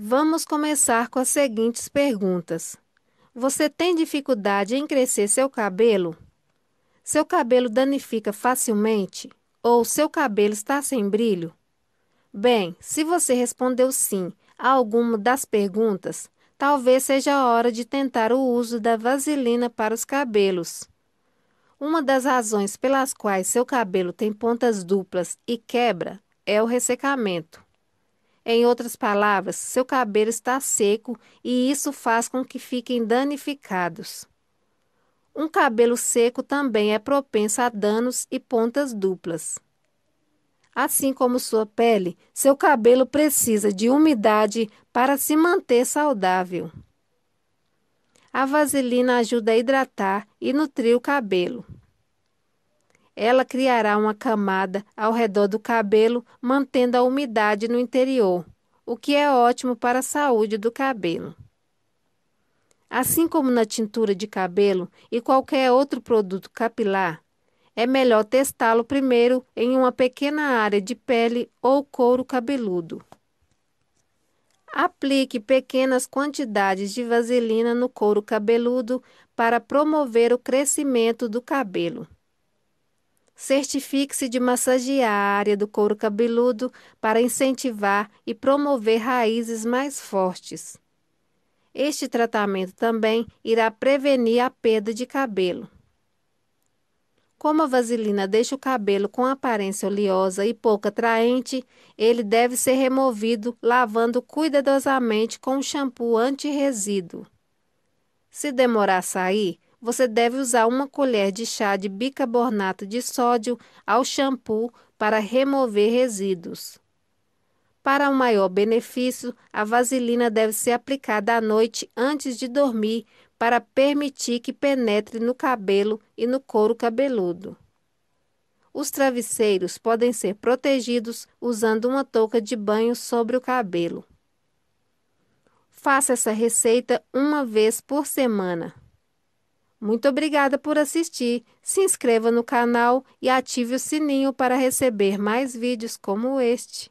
Vamos começar com as seguintes perguntas. Você tem dificuldade em crescer seu cabelo? Seu cabelo danifica facilmente? Ou seu cabelo está sem brilho? Bem, se você respondeu sim a alguma das perguntas, talvez seja a hora de tentar o uso da vaselina para os cabelos. Uma das razões pelas quais seu cabelo tem pontas duplas e quebra é o ressecamento. Em outras palavras, seu cabelo está seco e isso faz com que fiquem danificados. Um cabelo seco também é propenso a danos e pontas duplas. Assim como sua pele, seu cabelo precisa de umidade para se manter saudável. A vaselina ajuda a hidratar e nutrir o cabelo. Ela criará uma camada ao redor do cabelo, mantendo a umidade no interior, o que é ótimo para a saúde do cabelo. Assim como na tintura de cabelo e qualquer outro produto capilar, é melhor testá-lo primeiro em uma pequena área de pele ou couro cabeludo. Aplique pequenas quantidades de vaselina no couro cabeludo para promover o crescimento do cabelo. Certifique-se de massagear a área do couro cabeludo para incentivar e promover raízes mais fortes. Este tratamento também irá prevenir a perda de cabelo. Como a vaselina deixa o cabelo com aparência oleosa e pouco atraente, ele deve ser removido lavando cuidadosamente com um shampoo anti-resíduo. Se demorar a sair, você deve usar uma colher de chá de bicarbonato de sódio ao shampoo para remover resíduos. Para um maior benefício, a vaselina deve ser aplicada à noite antes de dormir para permitir que penetre no cabelo e no couro cabeludo. Os travesseiros podem ser protegidos usando uma touca de banho sobre o cabelo. Faça essa receita uma vez por semana. Muito obrigada por assistir. Se inscreva no canal e ative o sininho para receber mais vídeos como este.